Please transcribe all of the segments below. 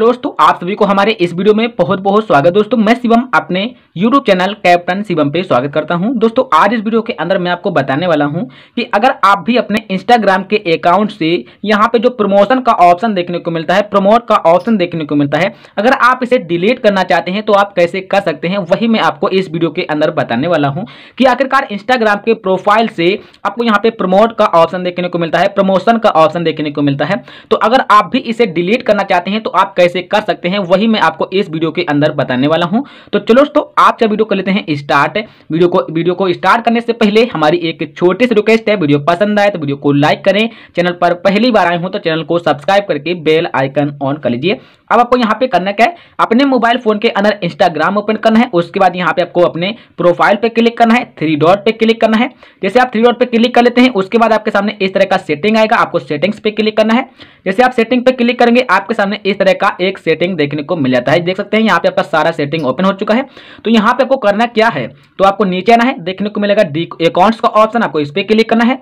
दोस्तों आप सभी को हमारे इस वीडियो में बहुत बहुत स्वागत दोस्तों मैं शिवम अपने यूट्यूब चैनल कैप्टन शिवम पे स्वागत करता हूं दोस्तों आज इस वीडियो के अंदर मैं आपको बताने वाला हूं कि अगर आप भी अपने इंस्टाग्राम के अकाउंट से यहाँ पे जो प्रमोशन का ऑप्शन देखने को मिलता है प्रमोट का ऑप्शन देखने को मिलता है अगर आप इसे डिलीट करना चाहते हैं तो आप कैसे कर सकते हैं वही मैं आपको इस वीडियो के अंदर बताने वाला हूँ कि आखिरकार इंस्टाग्राम के प्रोफाइल से आपको यहाँ पे प्रमोट का ऑप्शन देखने को मिलता है प्रमोशन का ऑप्शन देखने को मिलता है तो अगर आप भी इसे डिलीट करना चाहते हैं तो आप कैसे कर सकते हैं वही मैं आपको इस वीडियो के अंदर बताने वाला हूँ तो चलो दोस्तों आपसे वीडियो कर लेते हैं स्टार्ट वीडियो को वीडियो को स्टार्ट करने से पहले हमारी एक छोटी सी रिक्वेस्ट है वीडियो पसंद आए तो वीडियो वीडियो को लाइक करें चैनल पर पहली बार आए हों तो चैनल को सब्सक्राइब करके बेल आइकन ऑन कर लीजिए अब आपको यहाँ पे करना क्या है अपने मोबाइल फोन के अंदर इंस्टाग्राम ओपन करना है उसके बाद यहाँ पे आपको अपने प्रोफाइल पे क्लिक करना है थ्री डॉट पे क्लिक करना है जैसे आप थ्री डॉट पे क्लिक कर लेते हैं उसके बाद आपके सामने इस तरह का सेटिंग आएगा आपको सेटिंग्स पे क्लिक करना है जैसे आप सेटिंग पे क्लिक करेंगे आपके सामने इस तरह का एक सेटिंग देखने को मिल जाता है देख सकते हैं यहाँ पे आपका सारा सेटिंग ओपन हो चुका है तो यहाँ पे आपको करना क्या है तो आपको नीचे आना है देखने को मिलेगा अकाउंट्स का ऑप्शन आपको इस पर क्लिक करना है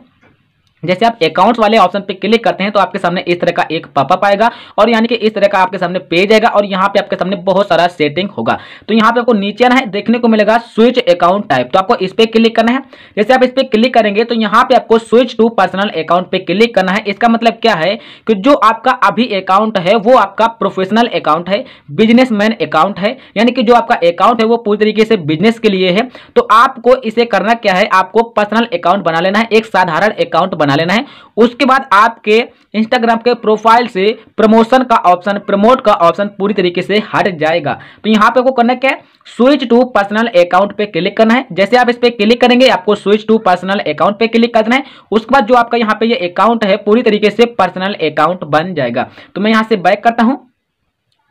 जैसे आप अकाउंट वाले ऑप्शन पे क्लिक करते हैं तो आपके सामने इस तरह का एक पॉपअप आएगा और यानी कि इस तरह का आपके सामने पेज आएगा और यहाँ पे आपके सामने बहुत सारा सेटिंग होगा तो यहाँ पे आपको नीचे आना है देखने को मिलेगा स्विच अकाउंट टाइप तो आपको इस पर क्लिक करना है जैसे आप इस पर क्लिक करेंगे तो यहाँ पे आपको स्विच टू पर्सनल अकाउंट पे क्लिक करना है इसका मतलब क्या है कि जो आपका अभी अकाउंट है वो आपका प्रोफेशनल अकाउंट है बिजनेस अकाउंट है यानी कि जो आपका अकाउंट है वो पूरी तरीके से बिजनेस के लिए है तो आपको इसे करना क्या है आपको पर्सनल अकाउंट बना लेना है एक साधारण अकाउंट बना बना लेना है उसके बाद आपके इंस्टाग्राम के प्रोफाइल से प्रमोशन का ऑप्शन प्रमोट का ऑप्शन पूरी तरीके से हट जाएगा तो यहाँ पे आपको करना क्या है स्विच टू पर्सनल अकाउंट पे क्लिक करना है जैसे आप इस पर क्लिक करेंगे आपको स्विच टू पर्सनल अकाउंट पे क्लिक करना है उसके बाद जो आपका यहाँ पे ये अकाउंट है पूरी तरीके से पर्सनल अकाउंट बन जाएगा तो मैं यहाँ से बैक करता हूँ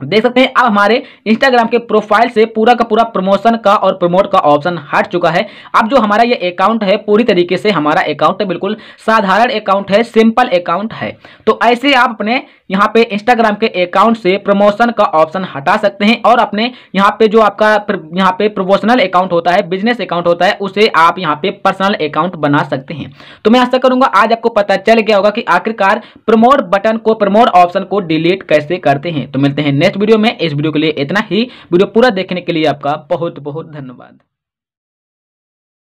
देख सकते हैं अब हमारे इंस्टाग्राम के प्रोफाइल से पूरा का पूरा प्रमोशन का और प्रमोट का ऑप्शन हट चुका है अब जो हमारा ये अकाउंट है पूरी तरीके से हमारा अकाउंट बिल्कुल साधारण अकाउंट है सिंपल अकाउंट है तो ऐसे आप अपने यहाँ पे इंस्टाग्राम के अकाउंट से प्रमोशन का ऑप्शन हटा सकते हैं और अपने यहाँ पे जो आपका यहाँ पे प्रोमोशनल अकाउंट होता है बिजनेस अकाउंट होता है उसे आप यहाँ पे पर्सनल अकाउंट बना सकते हैं तो मैं आशा करूंगा आज आपको पता चल गया होगा कि आखिरकार प्रमोट बटन को प्रमोट ऑप्शन को डिलीट कैसे करते हैं तो मिलते हैं नेक्स्ट वीडियो में इस वीडियो के लिए इतना ही वीडियो पूरा देखने के लिए आपका बहुत बहुत धन्यवाद